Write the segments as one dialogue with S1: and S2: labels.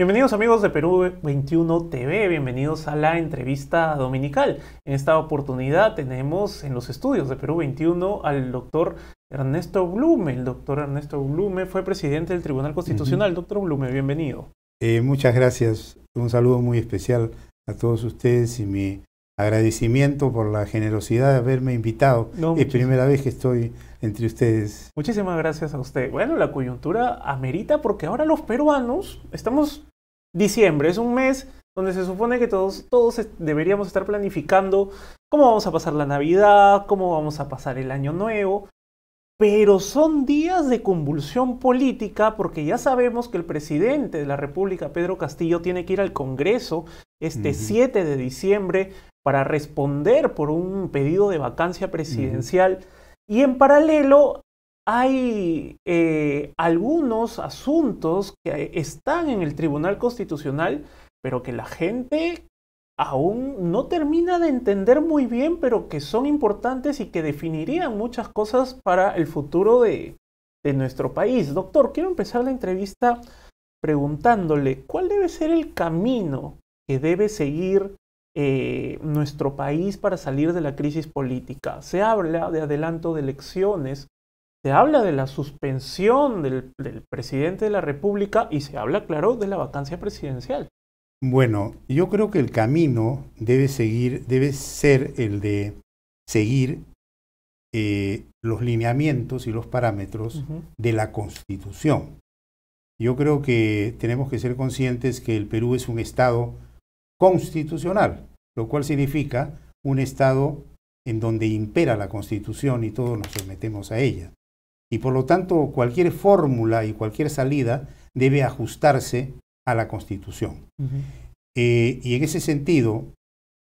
S1: Bienvenidos amigos de Perú 21 TV, bienvenidos a la entrevista dominical. En esta oportunidad tenemos en los estudios de Perú 21 al doctor Ernesto Blume. El doctor Ernesto Blume fue presidente del Tribunal Constitucional. Doctor Blume, bienvenido.
S2: Eh, muchas gracias. Un saludo muy especial a todos ustedes y mi agradecimiento por la generosidad de haberme invitado. es primera vez que estoy entre ustedes.
S1: Muchísimas gracias a usted. Bueno, la coyuntura amerita porque ahora los peruanos estamos diciembre, es un mes donde se supone que todos, todos deberíamos estar planificando cómo vamos a pasar la Navidad, cómo vamos a pasar el Año Nuevo, pero son días de convulsión política porque ya sabemos que el presidente de la República, Pedro Castillo, tiene que ir al Congreso este 7 de diciembre para responder por un pedido de vacancia presidencial. Y en paralelo hay eh, algunos asuntos que están en el Tribunal Constitucional, pero que la gente aún no termina de entender muy bien, pero que son importantes y que definirían muchas cosas para el futuro de nuestro país. Doctor, quiero empezar la entrevista preguntándole cuál debe ser el camino que debe seguir eh, nuestro país para salir de la crisis política. Se habla de adelanto de elecciones, se habla de la suspensión del, presidente de la República y se habla, claro, de la vacancia presidencial.
S2: Bueno, yo creo que el camino debe seguir, debe ser el de seguir eh, los lineamientos y los parámetros de la Constitución. Yo creo que tenemos que ser conscientes que el Perú es un Estado constitucional, lo cual significa un Estado en donde impera la Constitución y todos nos sometemos a ella. Y por lo tanto, cualquier fórmula y cualquier salida debe ajustarse a la Constitución. Eh, y en ese sentido,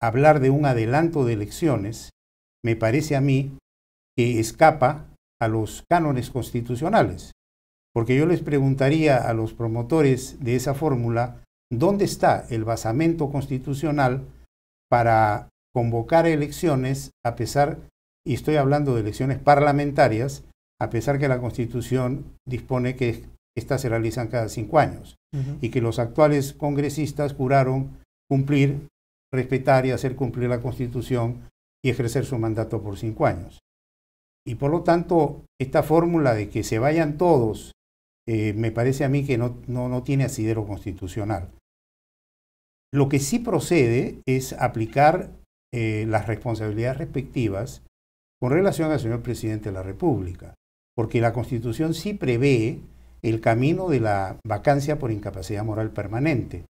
S2: hablar de un adelanto de elecciones me parece a mí que escapa a los cánones constitucionales. Porque yo les preguntaría a los promotores de esa fórmula, dónde está el basamento constitucional para convocar elecciones, a pesar, y estoy hablando de elecciones parlamentarias, a pesar que la Constitución dispone que estas se realizan cada cinco años, y que los actuales congresistas juraron cumplir, respetar y hacer cumplir la Constitución y ejercer su mandato por cinco años. Y por lo tanto, esta fórmula de que se vayan todos, eh, me parece a mí que no, no tiene asidero constitucional. Lo que sí procede es aplicar eh, las responsabilidades respectivas con relación al señor presidente de la República, porque la Constitución sí prevé el camino de la vacancia por incapacidad moral permanente.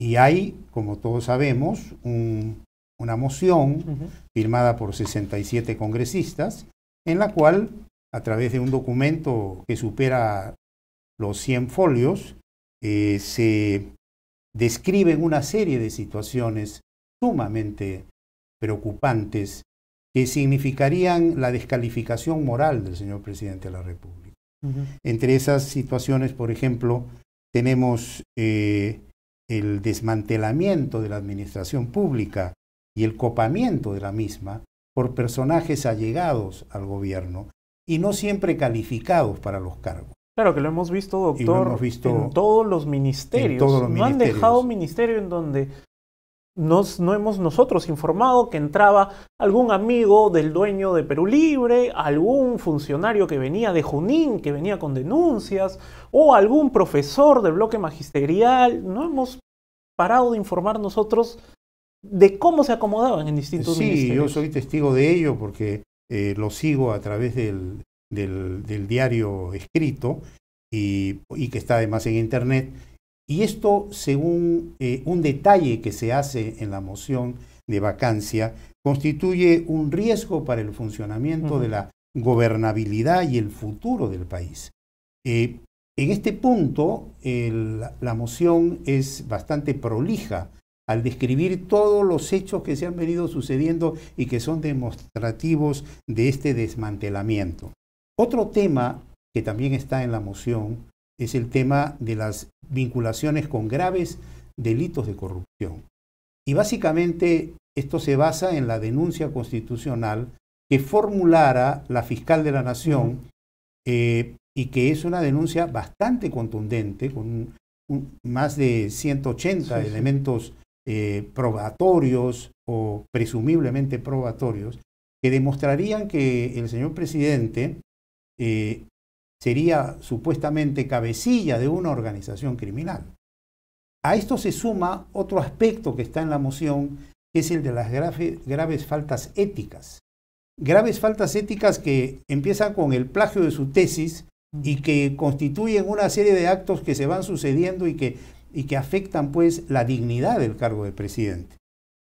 S2: Y hay, como todos sabemos, una moción firmada por 67 congresistas, en la cual, a través de un documento que supera los 100 folios, eh, se describen una serie de situaciones sumamente preocupantes que significarían la descalificación moral del señor presidente de la República. Entre esas situaciones, por ejemplo, tenemos eh, el desmantelamiento de la administración pública y el copamiento de la misma por personajes allegados al gobierno y no siempre
S1: calificados para los cargos. Claro, que lo hemos visto, doctor, en todos los ministerios. no han dejado un ministerio en donde nos, no hemos nosotros informado que entraba algún amigo del dueño de Perú Libre, algún funcionario que venía de Junín, que venía con denuncias, o algún profesor del bloque magisterial. No hemos parado de informar nosotros de cómo se acomodaban en distintos ministerios. Sí, yo
S2: soy testigo de ello porque eh, lo sigo a través del, del, diario escrito y, que está además en Internet. Y esto según eh, un detalle que se hace en la moción de vacancia, constituye un riesgo para el funcionamiento de la gobernabilidad y el futuro del país. Eh, en este punto, la moción es bastante prolija al describir todos los hechos que se han venido sucediendo y que son demostrativos de este desmantelamiento. Otro tema que también está en la moción es el tema de las vinculaciones con graves delitos de corrupción. Y básicamente esto se basa en la denuncia constitucional que formulara la fiscal de la nación eh, y que es una denuncia bastante contundente, con más de 180 elementos eh, probatorios o presumiblemente probatorios, que demostrarían que el señor presidente eh, sería supuestamente cabecilla de una organización criminal. A esto se suma otro aspecto que está en la moción, que es el de las graves faltas éticas. Graves faltas éticas que empiezan con el plagio de su tesis y que constituyen una serie de actos que se van sucediendo y que, y que afectan pues la dignidad del cargo de presidente.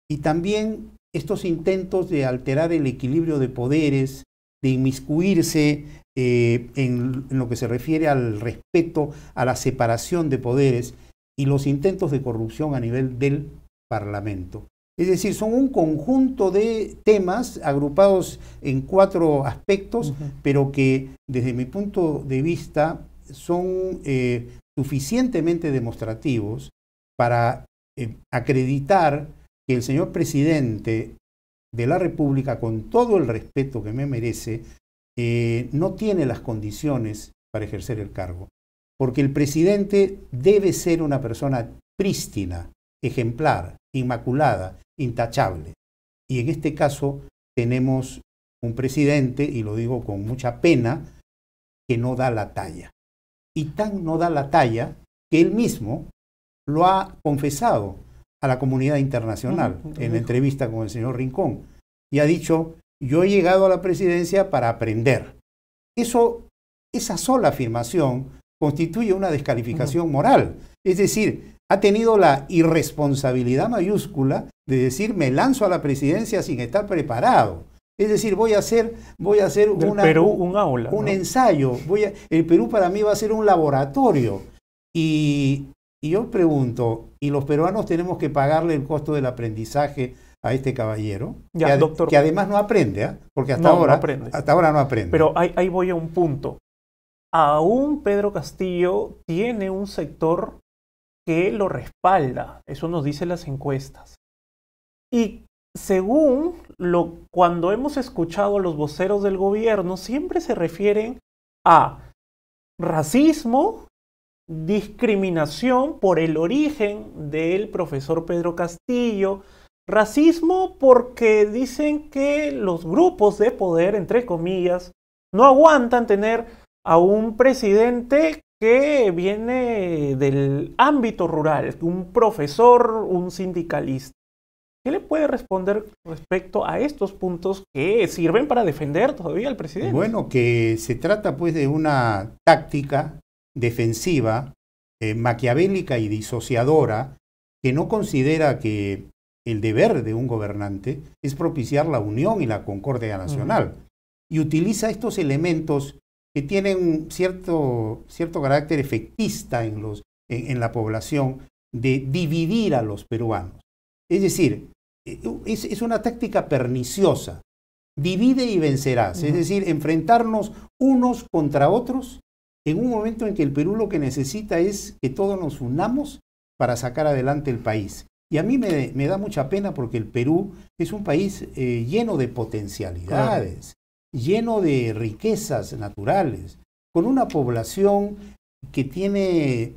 S2: Y también estos intentos de alterar el equilibrio de poderes, de inmiscuirse eh, en, lo que se refiere al respeto a la separación de poderes y los intentos de corrupción a nivel del Parlamento. Es decir, son un conjunto de temas agrupados en cuatro aspectos, pero que desde mi punto de vista son eh, suficientemente demostrativos para eh, acreditar que el señor presidente de la República, con todo el respeto que me merece, eh, no tiene las condiciones para ejercer el cargo, porque el presidente debe ser una persona prístina, ejemplar, inmaculada, intachable. Y en este caso tenemos un presidente, y lo digo con mucha pena, que no da la talla. Y tan no da la talla que él mismo lo ha confesado a la comunidad internacional en la entrevista con el señor Rincón. Y ha dicho, yo he llegado a la presidencia para aprender. Eso, esa sola afirmación constituye una descalificación moral. Es decir, ha tenido la irresponsabilidad mayúscula de decir me lanzo a la presidencia sin estar preparado. Es decir, voy a hacer, voy a hacer un, ensayo. Voy a, el Perú para mí va a ser un laboratorio. y yo pregunto, ¿y los peruanos tenemos que pagarle el costo del aprendizaje a este caballero,
S1: que, además no aprende, ¿ah? porque hasta, ahora, no aprende. Pero ahí, voy a un punto. Aún Pedro Castillo tiene un sector que lo respalda, eso nos dicen las encuestas. Y según lo, cuando hemos escuchado a los voceros del gobierno, siempre se refieren a racismo, discriminación por el origen del profesor Pedro Castillo, Racismo porque dicen que los grupos de poder, entre comillas, no aguantan tener a un presidente que viene del ámbito rural, un profesor, un sindicalista. ¿Qué le puede responder respecto a estos puntos que sirven para defender todavía al presidente? Bueno, que se trata pues de
S2: una táctica defensiva, eh, maquiavélica y disociadora, que no considera que el deber de un gobernante es propiciar la unión y la concordia nacional. Y utiliza estos elementos que tienen cierto, cierto carácter efectista en, la población de dividir a los peruanos. Es decir, e, es, una táctica perniciosa. Divide y vencerás. Es decir, enfrentarnos unos contra otros en un momento en que el Perú lo que necesita es que todos nos unamos para sacar adelante el país. Y a mí me, da mucha pena porque el Perú es un país eh, lleno de potencialidades, lleno de riquezas naturales, con una población que tiene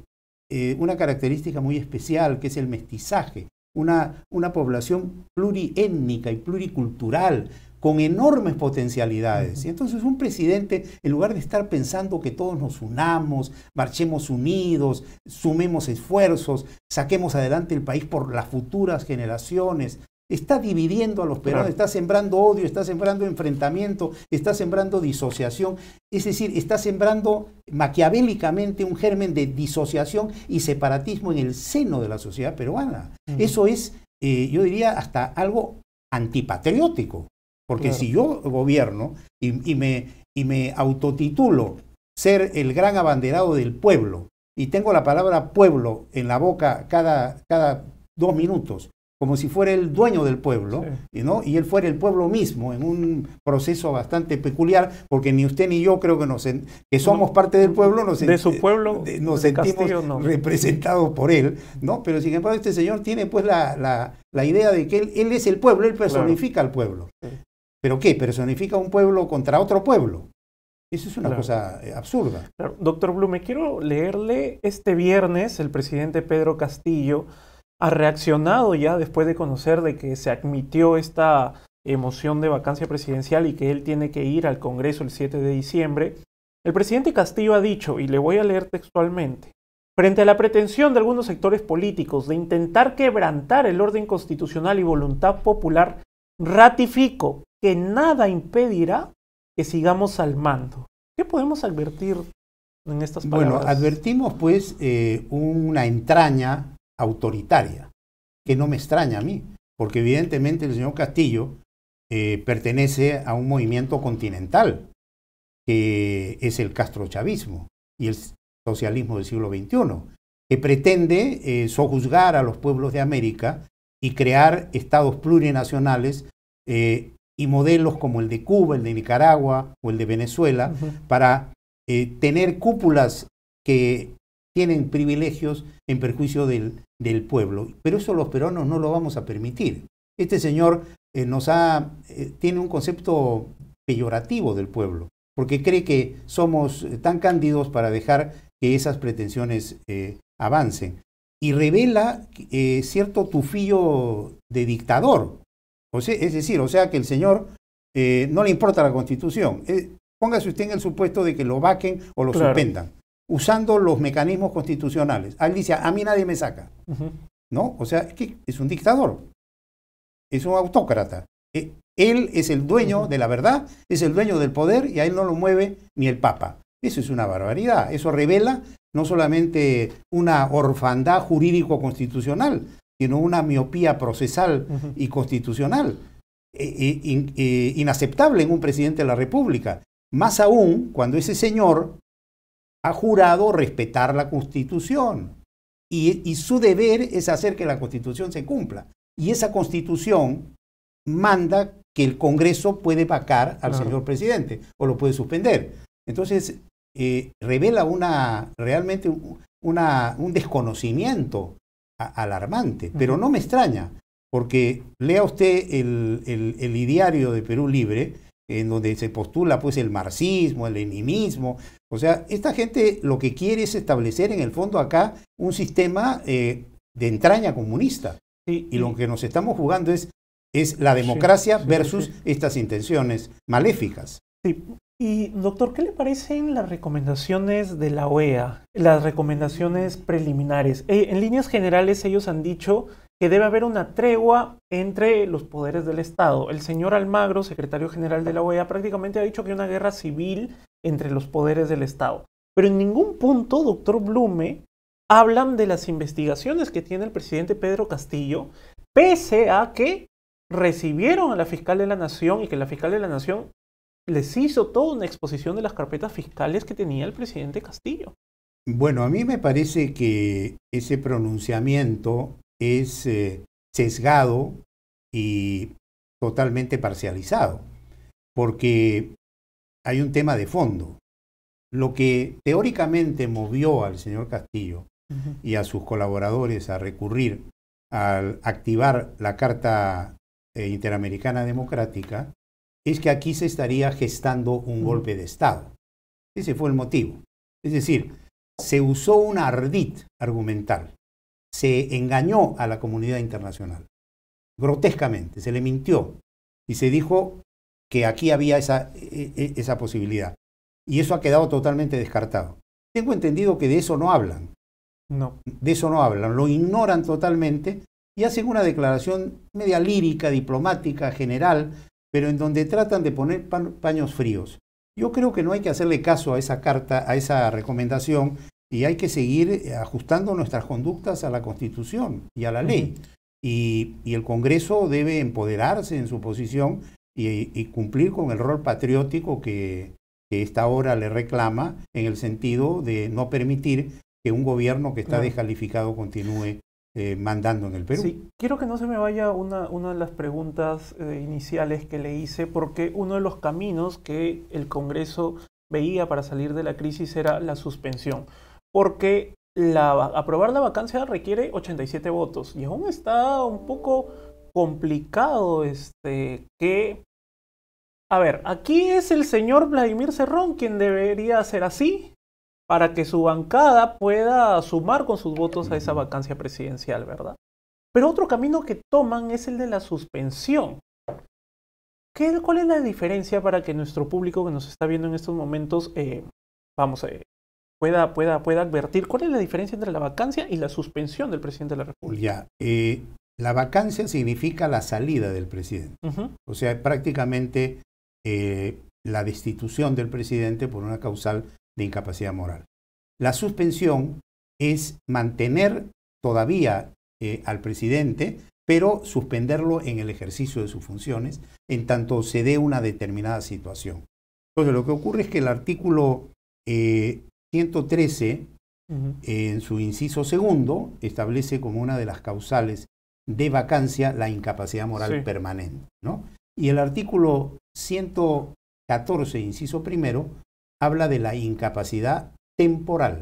S2: eh, una característica muy especial, que es el mestizaje, una, una población pluriétnica y pluricultural, con enormes potencialidades. Y entonces un presidente, en lugar de estar pensando que todos nos unamos, marchemos unidos, sumemos esfuerzos, saquemos adelante el país por las futuras generaciones, está dividiendo a los peruanos, está sembrando odio, está sembrando enfrentamiento, está sembrando disociación, es decir, está sembrando maquiavélicamente un germen de disociación y separatismo en el seno de la sociedad peruana. Eso es, eh, yo diría, hasta algo antipatriótico. Porque si yo gobierno y, me, y me autotitulo ser el gran abanderado del pueblo y tengo la palabra pueblo en la boca cada, cada dos minutos, como si fuera el dueño del pueblo, y ¿no? y él fuera el pueblo mismo, en un proceso bastante peculiar, porque ni usted ni yo creo que, nos que somos parte del pueblo, nos, nos sentimos representados por él, ¿no? pero sin embargo este señor tiene pues la, la, la idea de que él, es el pueblo, él personifica al pueblo. ¿Pero qué? ¿Personifica un pueblo contra otro pueblo? Eso es una cosa eh, absurda.
S1: Claro. Doctor Blume, quiero leerle este viernes el presidente Pedro Castillo ha reaccionado ya después de conocer de que se admitió esta emoción de vacancia presidencial y que él tiene que ir al Congreso el 7 de diciembre. El presidente Castillo ha dicho, y le voy a leer textualmente, frente a la pretensión de algunos sectores políticos de intentar quebrantar el orden constitucional y voluntad popular, ratifico que nada impedirá que sigamos al mando. ¿Qué podemos advertir en estas palabras? Bueno,
S2: advertimos pues eh, una entraña autoritaria, que no me extraña a mí, porque evidentemente el señor Castillo eh, pertenece a un movimiento continental, que es el castrochavismo y el socialismo del siglo XXI, que pretende eh, sojuzgar a los pueblos de América y crear estados plurinacionales y modelos como el de Cuba, el de Nicaragua o el de Venezuela, para eh, tener cúpulas que tienen privilegios en perjuicio del, del, pueblo. Pero eso los peruanos no lo vamos a permitir. Este señor eh, nos ha, eh, tiene un concepto peyorativo del pueblo, porque cree que somos tan cándidos para dejar que esas pretensiones avancen. Y revela cierto tufillo de dictador, sea, es decir, o sea que el señor eh, no le importa la constitución. Eh, póngase usted en el supuesto de que lo vaquen o lo suspendan, usando los mecanismos constitucionales. Él dice, a mí nadie me saca. ¿No? O sea, es un dictador, es un autócrata. Eh, él es el dueño de la verdad, es el dueño del poder y a él no lo mueve ni el Papa. Eso es una barbaridad. Eso revela no solamente una orfandad jurídico-constitucional, sino una miopía procesal y constitucional eh, eh, eh, inaceptable en un presidente de la República. Más aún cuando ese señor ha jurado respetar la Constitución y, su deber es hacer que la Constitución se cumpla. Y esa Constitución manda que el Congreso puede vacar al señor presidente o lo puede suspender. Entonces, revela una, realmente un desconocimiento alarmante, pero no me extraña, porque lea usted el, el, de Perú Libre, en donde se postula pues el marxismo, el leninismo. O sea, esta gente lo que quiere es establecer en el fondo acá un sistema eh, de entraña comunista. y, lo que nos estamos jugando es, es la democracia versus estas intenciones maléficas.
S1: Y doctor, ¿qué le parecen las recomendaciones de la OEA, las recomendaciones preliminares? Eh, en líneas generales ellos han dicho que debe haber una tregua entre los poderes del Estado. El señor Almagro, secretario general de la OEA, prácticamente ha dicho que hay una guerra civil entre los poderes del Estado. Pero en ningún punto, doctor Blume, hablan de las investigaciones que tiene el presidente Pedro Castillo, pese a que recibieron a la fiscal de la Nación y que la fiscal de la Nación les hizo toda una exposición de las carpetas fiscales que tenía el presidente Castillo.
S2: Bueno, a mí me parece que ese pronunciamiento es eh, sesgado y totalmente parcializado, porque hay un tema de fondo. Lo que teóricamente movió al señor Castillo y a sus colaboradores a recurrir al activar la Carta eh, Interamericana Democrática es que aquí se estaría gestando un golpe de Estado. Ese fue el motivo. Es decir, se usó un ardit argumental, se engañó a la comunidad internacional, grotescamente, se le mintió y se dijo que aquí había esa, e, e, esa posibilidad. Y eso ha quedado totalmente descartado. Tengo entendido que de eso no hablan. No. De eso no hablan, lo ignoran totalmente y hacen una declaración media lírica, diplomática, general, pero en donde tratan de poner paños fríos. Yo creo que no hay que hacerle caso a esa carta, a esa recomendación, y hay que seguir eh, ajustando nuestras conductas a la Constitución y a la ley. y, el Congreso debe empoderarse en su posición y, cumplir con el rol patriótico que, esta hora le reclama, en el sentido de no permitir que un gobierno que está descalificado continúe eh, mandando en el Perú. Sí,
S1: quiero que no se me vaya una, una de las preguntas eh, iniciales que le hice, porque uno de los caminos que el Congreso veía para salir de la crisis era la suspensión, porque la, aprobar la vacancia requiere 87 votos y aún está un poco complicado este, que a ver, aquí es el señor Vladimir Cerrón quien debería hacer así para que su bancada pueda sumar con sus votos a esa vacancia presidencial, ¿verdad? Pero otro camino que toman es el de la suspensión. ¿Qué, ¿Cuál es la diferencia para que nuestro público que nos está viendo en estos momentos, eh, vamos, eh, pueda, pueda, pueda advertir? ¿Cuál es la diferencia entre la vacancia y la suspensión del presidente de la República?
S2: Eh, la vacancia significa la salida del presidente. O sea, prácticamente la destitución del presidente por una causal de incapacidad moral. La suspensión es mantener todavía eh, al presidente, pero suspenderlo en el ejercicio de sus funciones en tanto se dé una determinada situación. Entonces, lo que ocurre es que el artículo 113, eh, en su inciso segundo, establece como una de las causales de vacancia la incapacidad moral permanente. ¿no? Y el artículo 114, inciso primero, habla de la incapacidad temporal.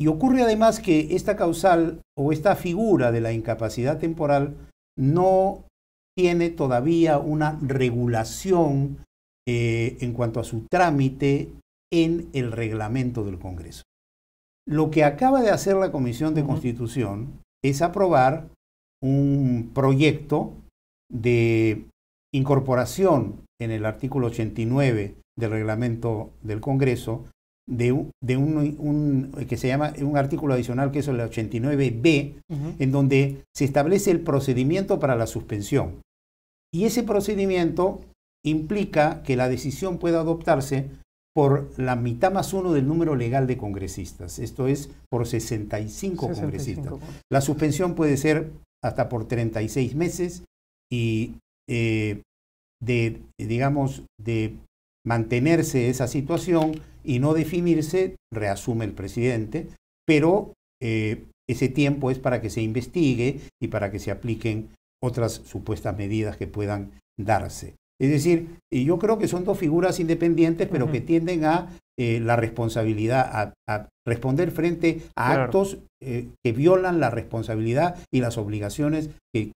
S2: Y ocurre además que esta causal o esta figura de la incapacidad temporal no tiene todavía una regulación eh, en cuanto a su trámite en el reglamento del Congreso. Lo que acaba de hacer la Comisión de Constitución es aprobar un proyecto de incorporación en el artículo 89 del reglamento del Congreso, de, de un, que se llama un artículo adicional que es el 89B, en donde se establece el procedimiento para la suspensión. Y ese procedimiento implica que la decisión pueda adoptarse por la mitad más uno del número legal de congresistas, esto es por 65, congresistas. La suspensión puede ser hasta por 36 meses y eh, de, digamos, de mantenerse esa situación y no definirse, reasume el presidente, pero eh, ese tiempo es para que se investigue y para que se apliquen otras supuestas medidas que puedan darse. Es decir, yo creo que son dos figuras independientes, pero que tienden a eh, la responsabilidad, a, responder frente a actos eh, que violan la responsabilidad y las obligaciones que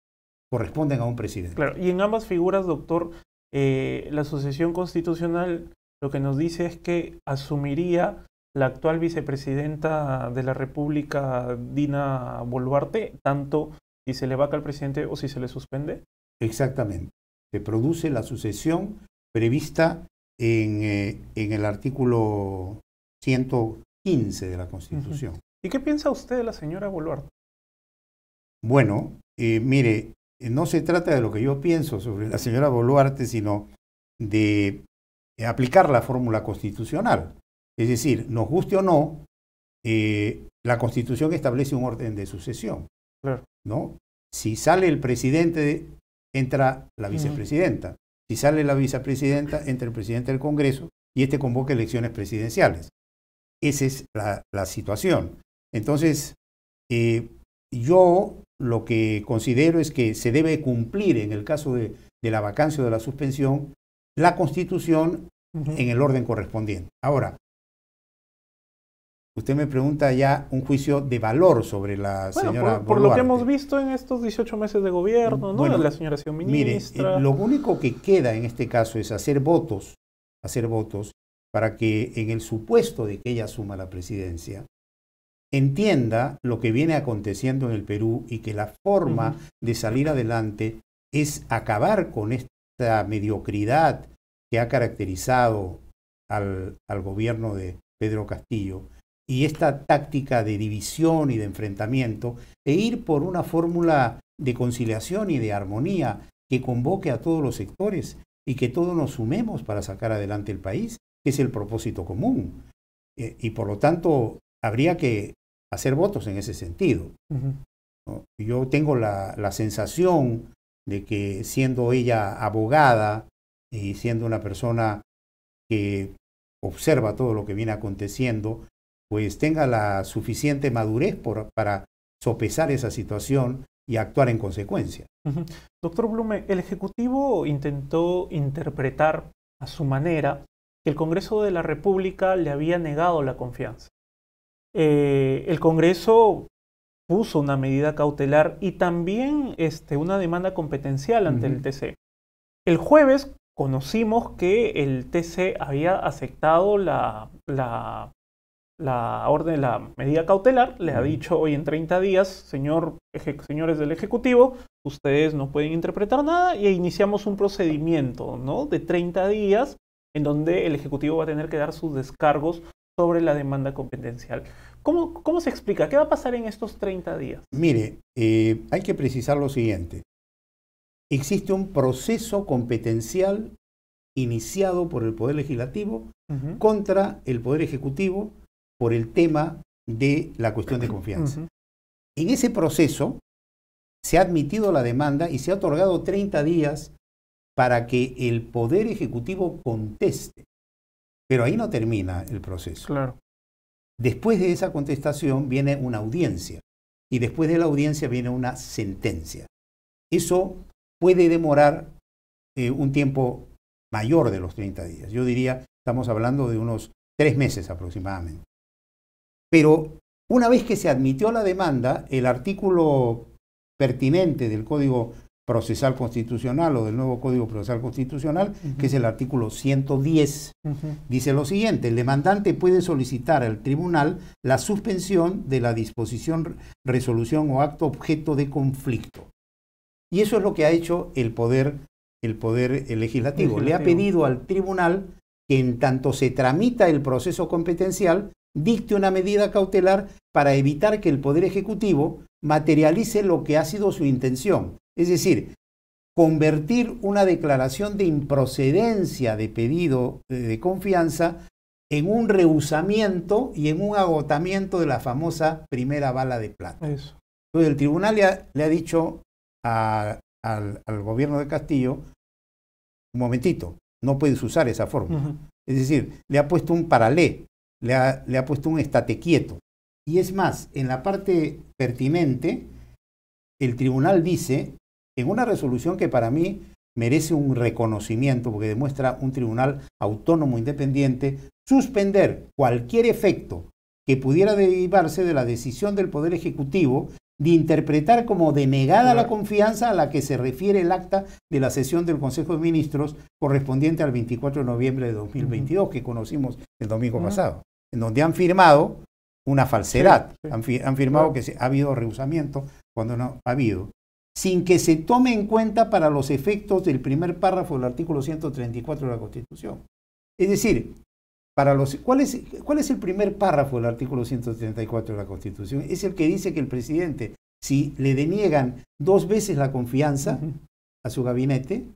S2: corresponden a un presidente.
S1: Claro, y en ambas figuras, doctor, eh, la sucesión constitucional lo que nos dice es que asumiría la actual vicepresidenta de la República, Dina Boluarte, tanto si se le vaca al presidente o si se le suspende?
S2: Exactamente. Se produce la sucesión prevista en, eh, el artículo 115 de la Constitución.
S1: ¿Y qué piensa usted de la señora Boluarte?
S2: Bueno, eh, mire, eh, no se trata de lo que yo pienso sobre la señora Boluarte, sino de eh, aplicar la fórmula constitucional. Es decir, nos guste o no, eh, la constitución establece un orden de sucesión. ¿no? Si sale el presidente, entra la vicepresidenta. Si sale la vicepresidenta, entra el presidente del Congreso y este convoca elecciones presidenciales. Esa es la, situación. Entonces, yo lo que considero es que se debe cumplir en el caso de, la vacancia o de la suspensión la constitución en el orden correspondiente. Ahora, usted me pregunta ya un juicio de valor sobre la señora. Por, por lo que
S1: hemos visto en estos 18 meses de gobierno, ¿no? la señora ha eh, ministra. Mire, lo
S2: único que queda en este caso es hacer votos, hacer votos para que en el
S1: supuesto
S2: de que ella asuma la presidencia, entienda lo que viene aconteciendo en el Perú y que la forma de salir adelante es acabar con esta mediocridad que ha caracterizado al, gobierno de Pedro Castillo y esta táctica de división y de enfrentamiento e ir por una fórmula de conciliación y de armonía que convoque a todos los sectores y que todos nos sumemos para sacar adelante el país, que es el propósito común. Eh, y por lo tanto, habría que hacer votos en ese sentido. Yo tengo la, sensación de que siendo ella abogada y siendo una persona que observa todo lo que viene aconteciendo, pues tenga la suficiente madurez para sopesar esa situación y actuar en consecuencia.
S1: Doctor Blume, el Ejecutivo intentó interpretar a su manera que el Congreso de la República le había negado la confianza. Eh, el Congreso puso una medida cautelar y también este, una demanda competencial ante el TC. El jueves conocimos que el TC había aceptado la, la, la orden, la medida cautelar, le ha dicho hoy en 30 días, señor, señores del Ejecutivo, ustedes no pueden interpretar nada y iniciamos un procedimiento ¿no? de 30 días en donde el Ejecutivo va a tener que dar sus descargos sobre la demanda competencial. ¿Cómo, ¿Cómo, se explica? ¿Qué va a pasar en estos 30 días? Mire,
S2: eh, hay que precisar lo siguiente. Existe un proceso competencial iniciado por el Poder Legislativo contra el Poder Ejecutivo por el tema de la cuestión de confianza. En ese proceso se ha admitido la demanda y se ha otorgado 30 días para que el Poder Ejecutivo conteste. Pero ahí no termina el proceso. Claro. Después de esa contestación viene una audiencia y después de la audiencia viene una sentencia. Eso puede demorar eh, un tiempo mayor de los 30 días. Yo diría, estamos hablando de unos tres meses aproximadamente. Pero una vez que se admitió la demanda, el artículo pertinente del Código procesal constitucional o del nuevo Código Procesal Constitucional, que es el artículo 110. Dice lo siguiente, el demandante puede solicitar al tribunal la suspensión de la disposición, resolución o acto objeto de conflicto. Y eso es lo que ha hecho el poder, el poder eh, legislativo. Le ha pedido al tribunal que en tanto se tramita el proceso competencial, dicte una medida cautelar para evitar que el Poder Ejecutivo materialice lo que ha sido su intención, es decir, convertir una declaración de improcedencia de pedido de confianza en un rehusamiento y en un agotamiento de la famosa primera bala de plata. Entonces el tribunal le ha, dicho al, gobierno de Castillo, un momentito, no puedes usar esa forma. Es decir, le ha puesto un paralé, le ha, le ha puesto un estate quieto. Y es más, en la parte pertinente, el tribunal dice en una resolución que para mí merece un reconocimiento porque demuestra un tribunal autónomo independiente, suspender cualquier efecto que pudiera derivarse de la decisión del Poder Ejecutivo de interpretar como denegada la confianza a la que se refiere el acta de la sesión del Consejo de Ministros correspondiente al 24 de noviembre de 2022 que conocimos el domingo pasado, en donde han firmado una falsedad, Han, firmado que ha habido rehusamiento cuando no ha habido sin que se tome en cuenta para los efectos del primer párrafo del artículo 134 de la Constitución. Es decir, para los, ¿cuál, es, el primer párrafo del artículo 134 de la Constitución? Es el que dice que el presidente, si le deniegan dos veces la confianza a su gabinete,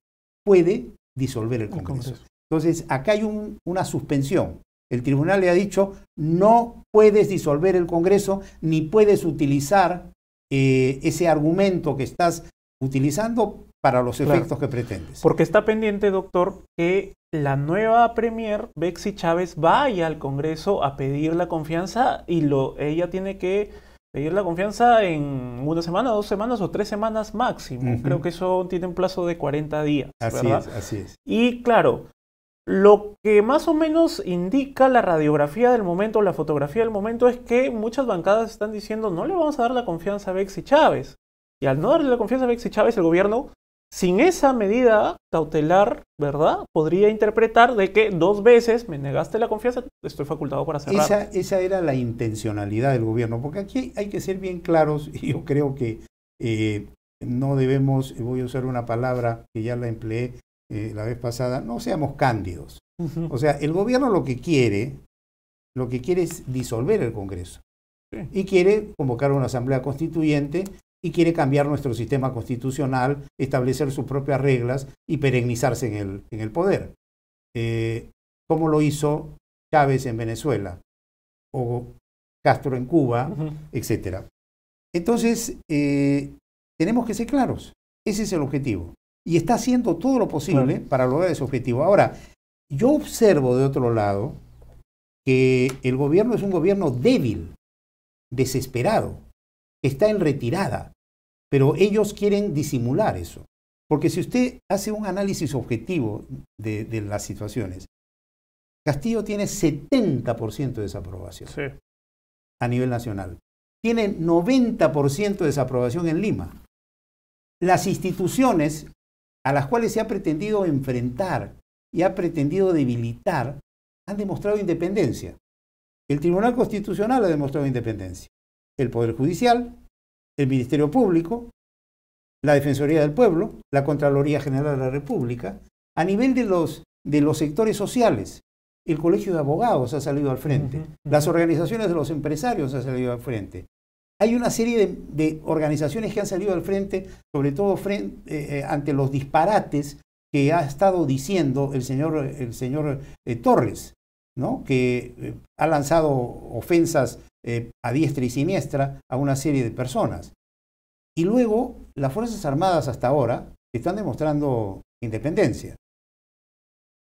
S2: puede disolver el Congreso. Entonces, acá hay una suspensión. El tribunal le ha dicho, no puedes disolver el Congreso ni puedes utilizar eh,
S1: ese argumento que estás utilizando para los efectos
S2: que pretendes.
S1: Porque está pendiente, doctor, que la nueva premier Bexi Chávez vaya al Congreso a pedir la confianza y lo ella tiene que pedir la confianza en una semana, dos semanas o tres semanas máximo. Creo que eso tiene un plazo de 40 días. Así es, así es. Y claro, lo que más o menos indica la radiografía del momento, la fotografía del momento, es que muchas bancadas están diciendo no le vamos a dar la confianza a y Chávez. Y al no darle la confianza a y Chávez, el gobierno, sin esa medida cautelar, ¿verdad? Podría interpretar de que dos veces me negaste la confianza, estoy facultado para cerrar. Esa,
S2: esa era la intencionalidad del gobierno, porque aquí hay que ser bien claros y yo creo que eh, no debemos, voy a usar una palabra que ya la empleé, eh, la vez pasada, no seamos cándidos. O sea, el gobierno lo que quiere, lo que quiere es disolver el Congreso. Y quiere convocar una asamblea constituyente y quiere cambiar nuestro sistema constitucional, establecer sus propias reglas y perennizarse en el, poder. Eh, como lo hizo Chávez en Venezuela o Castro en Cuba, etcétera etc. Entonces, eh, tenemos que ser claros. Ese es el objetivo y está haciendo todo lo posible para lograr ese objetivo. Ahora, yo observo de otro lado que el gobierno es un gobierno débil, desesperado, está en retirada, pero ellos quieren disimular eso. Porque si usted hace un análisis objetivo de, las situaciones, Castillo tiene 70% de desaprobación a nivel nacional. Tiene 90% de desaprobación en Lima. Las instituciones a las cuales se ha pretendido enfrentar y ha pretendido debilitar, han demostrado independencia. El Tribunal Constitucional ha demostrado independencia. El Poder Judicial, el Ministerio Público, la Defensoría del Pueblo, la Contraloría General de la República, a nivel de los, de los sectores sociales. El Colegio de Abogados ha salido al frente, las organizaciones de los empresarios han salido al frente, hay una serie de, organizaciones que han salido al frente, sobre todo frente, eh, eh, ante los disparates que ha estado diciendo el señor, el señor eh, Torres, ¿no? que ha lanzado ofensas a diestra y siniestra a una serie de personas. Y luego, las Fuerzas Armadas hasta ahora están demostrando independencia.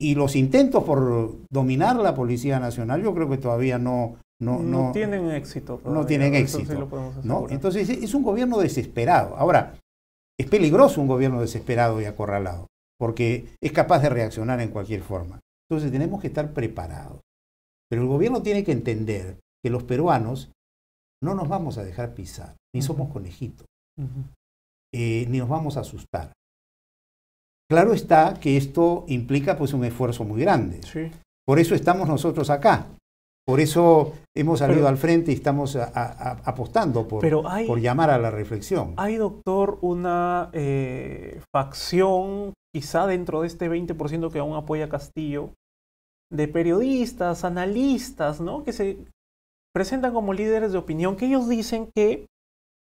S2: Y los intentos por dominar la Policía Nacional yo creo que todavía no, no, tienen
S1: éxito. No tienen éxito. ¿no?
S2: Entonces es un gobierno desesperado. Ahora, es peligroso un gobierno desesperado y acorralado, porque es capaz de reaccionar en cualquier forma. Entonces tenemos que estar preparados. Pero el gobierno tiene que entender que los peruanos no nos vamos a dejar pisar, ni somos conejitos, eh, ni nos vamos a asustar. Claro está que esto implica pues un esfuerzo muy grande. Por eso estamos nosotros acá. Por eso hemos salido al frente y estamos apostando por, llamar a la reflexión.
S1: Hay, doctor, una eh, facción, quizá dentro de este 20% que aún apoya Castillo, de periodistas, analistas, ¿no? Que se presentan como líderes de opinión, que ellos dicen que,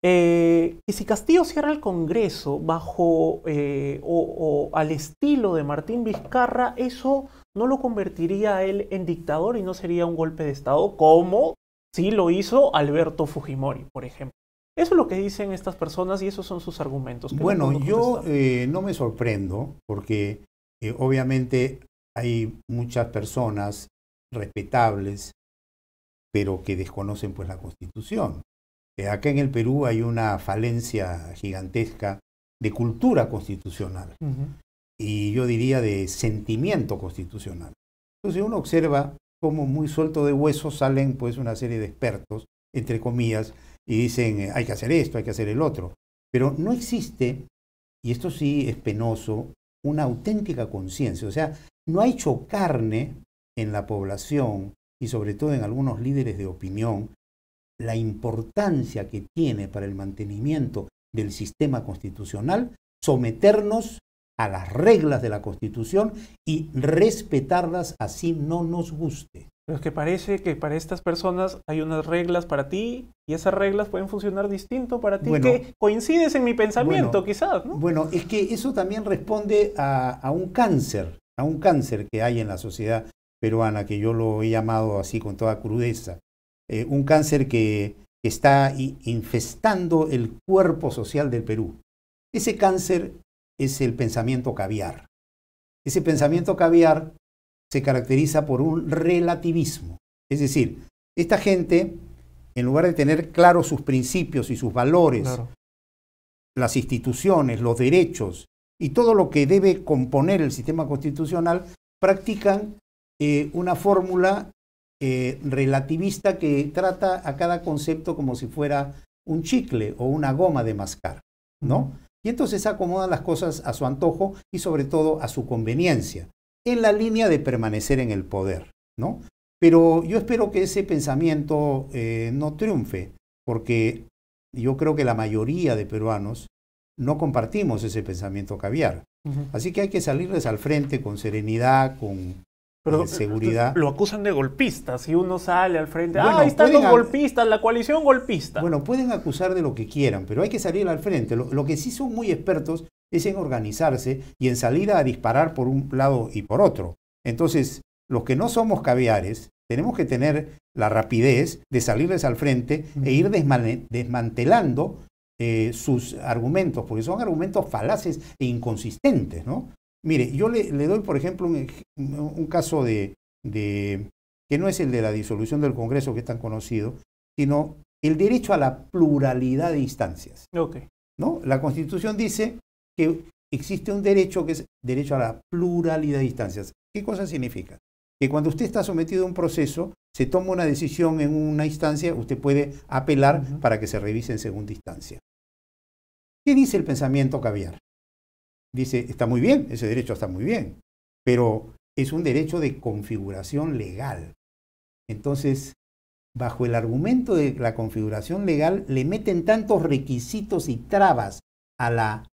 S1: eh, si Castillo cierra el Congreso bajo eh, o al estilo de Martín Vizcarra, eso no lo convertiría él en dictador y no sería un golpe de Estado como sí lo hizo Alberto Fujimori, por ejemplo. Eso es lo que dicen estas personas y esos son sus argumentos. bueno, yo
S2: eh, no me sorprendo porque eh, obviamente hay muchas personas respetables, pero que desconocen pues la Constitución. Eh, acá en el Perú hay una falencia gigantesca de cultura constitucional y yo diría de sentimiento constitucional. Entonces uno observa cómo muy suelto de huesos salen pues una serie de expertos, entre comillas, y dicen eh, hay que hacer esto, hay que hacer el otro. Pero no existe, y esto sí es penoso, una auténtica conciencia. O sea, no ha hecho carne en la población y sobre todo en algunos líderes de opinión la importancia que tiene para el mantenimiento del sistema constitucional someternos a las reglas de la Constitución y respetarlas así no nos guste.
S1: Pero es que parece que para estas personas hay unas reglas para ti y esas reglas pueden funcionar distinto para ti, bueno, que coincides en mi pensamiento quizás, ¿no? Bueno, es que eso también responde a, un cáncer,
S2: a un cáncer que hay en la sociedad peruana, que yo lo he llamado así con toda crudeza, eh, un cáncer que está infestando el cuerpo social del Perú. Ese cáncer es el pensamiento caviar. Ese pensamiento caviar se caracteriza por un relativismo. Es decir, esta gente, en lugar de tener claros sus principios y sus valores, las instituciones, los derechos y todo lo que debe componer el sistema constitucional, practican eh, una fórmula eh, relativista que trata a cada concepto como si fuera un chicle o una goma de mascar, ¿no? y entonces acomodan las cosas a su antojo y sobre todo a su conveniencia, en la línea de permanecer en el poder, ¿no? Pero yo espero que ese pensamiento eh, no triunfe, porque yo creo que la mayoría de peruanos no compartimos ese pensamiento caviar. Así que hay que salirles al frente con serenidad, con seguridad. Lo
S1: acusan de golpistas y uno sale al frente. ah, ahí están los
S2: golpistas, la coalición golpista. Bueno, pueden acusar de lo que quieran, pero hay que salir al frente. Lo, que sí son muy expertos es en organizarse y en salir a disparar por un lado y por otro. Entonces, los que no somos caviares, tenemos que tener la rapidez de salirles al frente e ir desmantelando eh, sus argumentos, porque son argumentos falaces e inconsistentes, ¿no? Mire, yo le, doy, por ejemplo, un, caso de, que no es el de la disolución del Congreso, que es tan conocido, sino el derecho a la pluralidad de instancias. ¿no? La Constitución dice que existe un derecho que es derecho a la pluralidad de instancias. ¿Qué cosa significa? Que cuando usted está sometido a un proceso, se toma una decisión en una instancia, usted puede apelar para que se revise en segunda instancia. ¿Qué dice el pensamiento caviar? dice, está muy bien, ese derecho está muy bien, pero es un derecho de configuración legal. Entonces, bajo el argumento de la configuración legal, le meten tantos requisitos y trabas a la,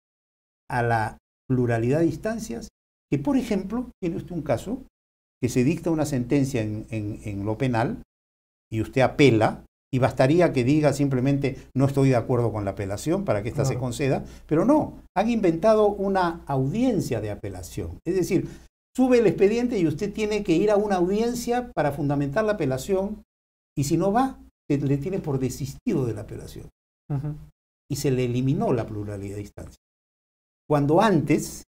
S2: a la pluralidad de instancias que, por ejemplo, tiene usted un caso que se dicta una sentencia en lo penal y usted apela y bastaría que diga simplemente no estoy de acuerdo con la apelación para que ésta se conceda, pero no, han inventado una audiencia de apelación. Es decir, sube el expediente y usted tiene que ir a una audiencia para fundamentar la apelación y si no va, se le tiene por desistido de la apelación. Y se le eliminó la pluralidad de instancias. Cuando antes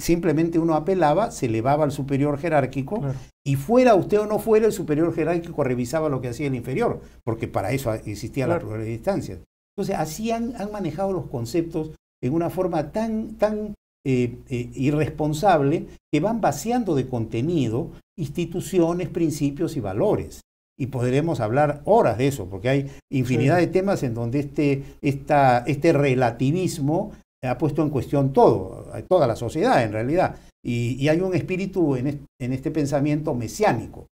S2: simplemente uno apelaba, se elevaba al superior jerárquico y fuera usted o no fuera, el superior jerárquico revisaba lo que hacía el inferior, porque para eso existía la pluralidad de distancia. Entonces, así han, manejado los conceptos en una forma tan, tan eh, eh, irresponsable que van vaciando de contenido instituciones, principios y valores. Y podremos hablar horas de eso, porque hay infinidad de temas en donde este, este relativismo ha puesto en cuestión todo, eh, toda la sociedad en realidad. Y, hay un espíritu en, este pensamiento mesiánico.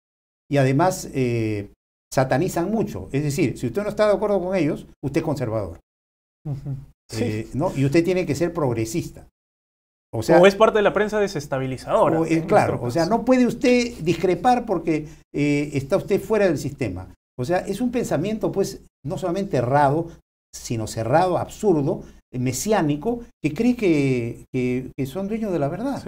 S2: Y además eh, satanizan mucho. Es decir, si usted no está de acuerdo con ellos, usted es conservador. Eh, ¿no? Y usted tiene que ser progresista.
S1: O, sea, es parte de la prensa desestabilizadora. claro, o
S2: sea, no puede usted discrepar porque está usted fuera del sistema. O sea, es un pensamiento, pues, no solamente errado, sino cerrado, absurdo, eh, mesiánico que cree que, que, son dueños de la verdad.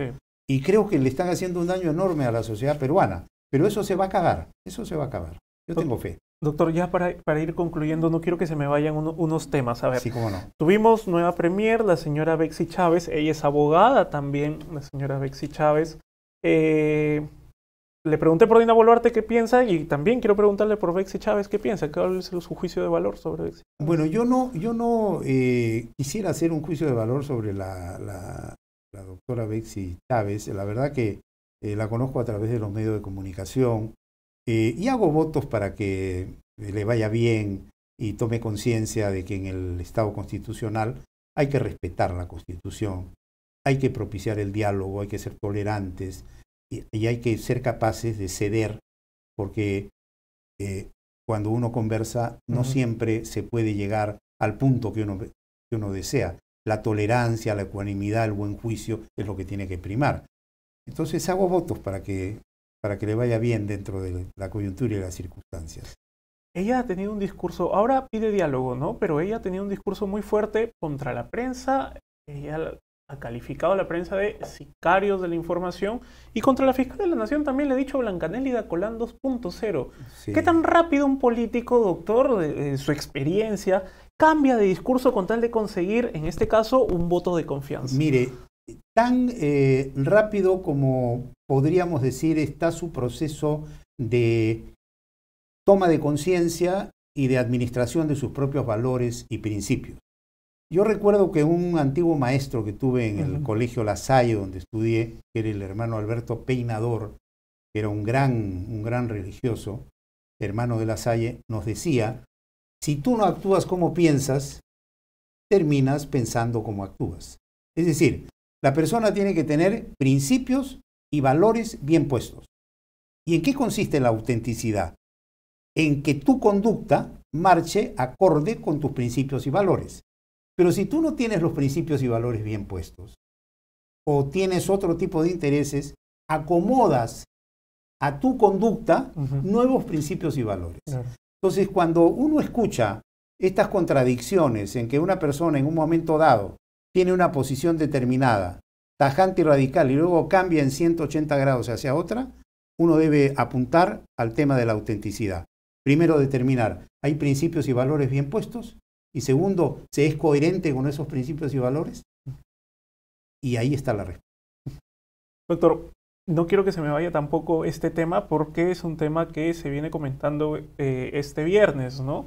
S2: Y creo que le están haciendo un daño enorme a la sociedad peruana. Pero eso se va a acabar, eso se va a acabar. Yo tengo fe.
S1: Doctor, ya para, ir concluyendo, no quiero que se me vayan unos temas. A ver, sí, cómo no. tuvimos nueva premier, la señora Bexi Chávez, ella es abogada también, la señora Bexi Chávez. Eh, le pregunté por Dina Boluarte qué piensa y también quiero preguntarle por Bexi Chávez qué piensa, cuál es su juicio de valor sobre Bexi.
S2: Bueno, yo no, yo no eh, quisiera hacer un juicio de valor sobre la, la, la doctora Bexi Chávez. La verdad que eh, la conozco a través de los medios de comunicación eh, y hago votos para que le vaya bien y tome conciencia de que en el Estado constitucional hay que respetar la Constitución, hay que propiciar el diálogo, hay que ser tolerantes, y, hay que ser capaces de ceder, porque eh, cuando uno conversa no siempre se puede llegar al punto que uno, que uno desea. La tolerancia, la ecuanimidad, el buen juicio es lo que tiene que primar.
S1: Entonces hago votos para que, para que le vaya bien dentro de la coyuntura y las circunstancias. Ella ha tenido un discurso, ahora pide diálogo, ¿no? Pero ella ha tenido un discurso muy fuerte contra la prensa, ella ha calificado a la prensa de sicarios de la información y contra la fiscal de la nación también le ha dicho Blancanelli Colán 2.0. ¿Qué tan rápido un político, doctor, de, su experiencia, cambia de discurso con tal de conseguir, en este caso, un voto de confianza? Mire, tan eh, rápido
S2: como podríamos decir está su proceso de toma de conciencia y de administración de sus propios valores y principios. Yo recuerdo que un antiguo maestro que tuve en el colegio La Salle, donde estudié, que era el hermano Alberto Peinador, que era un gran, un gran religioso, hermano de La Salle, nos decía, si tú no actúas como piensas, terminas pensando como actúas. Es decir, la persona tiene que tener principios y valores bien puestos. ¿Y en qué consiste la autenticidad? En que tu conducta marche acorde con tus principios y valores. Pero si tú no tienes los principios y valores bien puestos, o tienes otro tipo de intereses, acomodas a tu conducta nuevos principios y valores. Entonces, cuando uno escucha estas contradicciones en que una persona en un momento dado tiene una posición determinada, tajante y radical, y luego cambia en 180 grados hacia otra, uno debe apuntar al tema de la autenticidad. Primero, determinar, ¿hay principios y valores bien puestos? Y segundo, ¿se es coherente con esos principios y valores? Y ahí está la respuesta.
S1: Doctor, no quiero que se me vaya tampoco este tema porque es un tema que se viene comentando eh, este viernes, ¿no?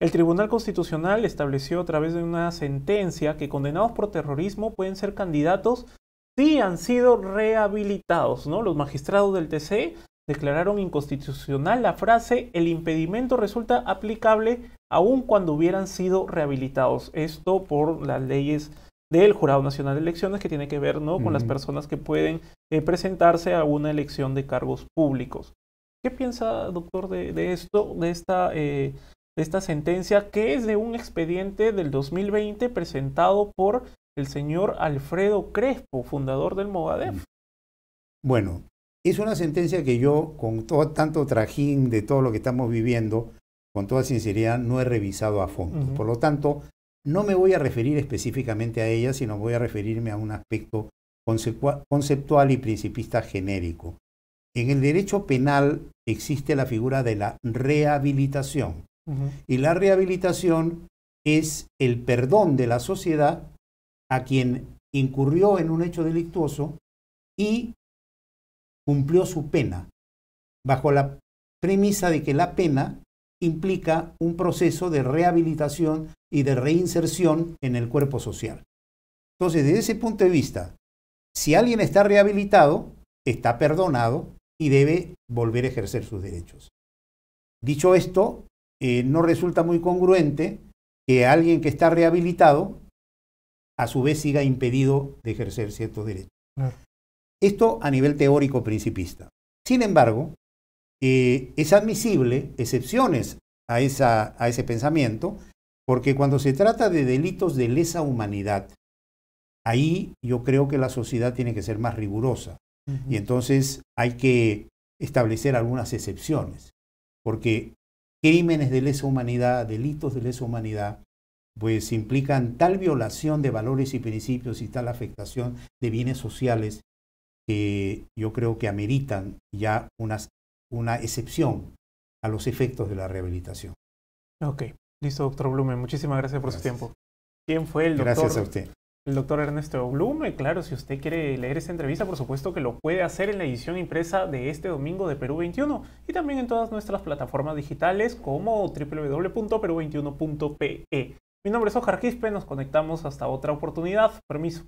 S1: El Tribunal Constitucional estableció a través de una sentencia que condenados por terrorismo pueden ser candidatos si han sido rehabilitados, ¿no? Los magistrados del TC declararon inconstitucional la frase el impedimento resulta aplicable aun cuando hubieran sido rehabilitados. Esto por las leyes del Jurado Nacional de Elecciones que tiene que ver ¿no? con las personas que pueden eh, presentarse a una elección de cargos públicos. ¿Qué piensa, doctor, de, esto, de esta, eh, de esta sentencia que es de un expediente del 2020 presentado por el señor Alfredo Crespo, fundador del Mogadef?
S2: Bueno, es una sentencia que yo, con todo, tanto trajín de todo lo que estamos viviendo, con toda sinceridad, no he revisado a fondo. Por lo tanto, no me voy a referir específicamente a ella, sino voy a referirme a un aspecto conceptual y principista genérico. En el derecho penal existe la figura de la rehabilitación. Y la rehabilitación es el perdón de la sociedad a quien incurrió en un hecho delictuoso y cumplió su pena, bajo la premisa de que la pena implica un proceso de rehabilitación y de reinserción en el cuerpo social. Entonces, desde ese punto de vista, si alguien está rehabilitado, está perdonado y debe volver a ejercer sus derechos. Dicho esto, eh, no resulta muy congruente que alguien que está rehabilitado a su vez siga impedido de ejercer ciertos derechos. Esto a nivel teórico principista. Sin embargo, eh, es admisible excepciones a, a ese pensamiento, porque cuando se trata de delitos de lesa humanidad, ahí yo creo que la sociedad tiene que ser más rigurosa. Y entonces hay que establecer algunas excepciones, porque crímenes de lesa humanidad, delitos de lesa humanidad, pues implican tal violación de valores y principios y tal afectación de bienes sociales que eh, yo creo que ameritan ya una excepción a los efectos de la rehabilitación.
S1: Ok, listo, doctor Blume. Muchísimas gracias por su tiempo. ¿Quién fue el doctor? Gracias a usted. El doctor Ernesto Blume, claro, si usted quiere leer esta entrevista, por supuesto que lo puede hacer en la edición impresa de este domingo de Perú 21 y también en todas nuestras plataformas digitales como www.peru21.pe. Mi nombre es Ojar Quispe, nos conectamos hasta otra oportunidad. Permiso.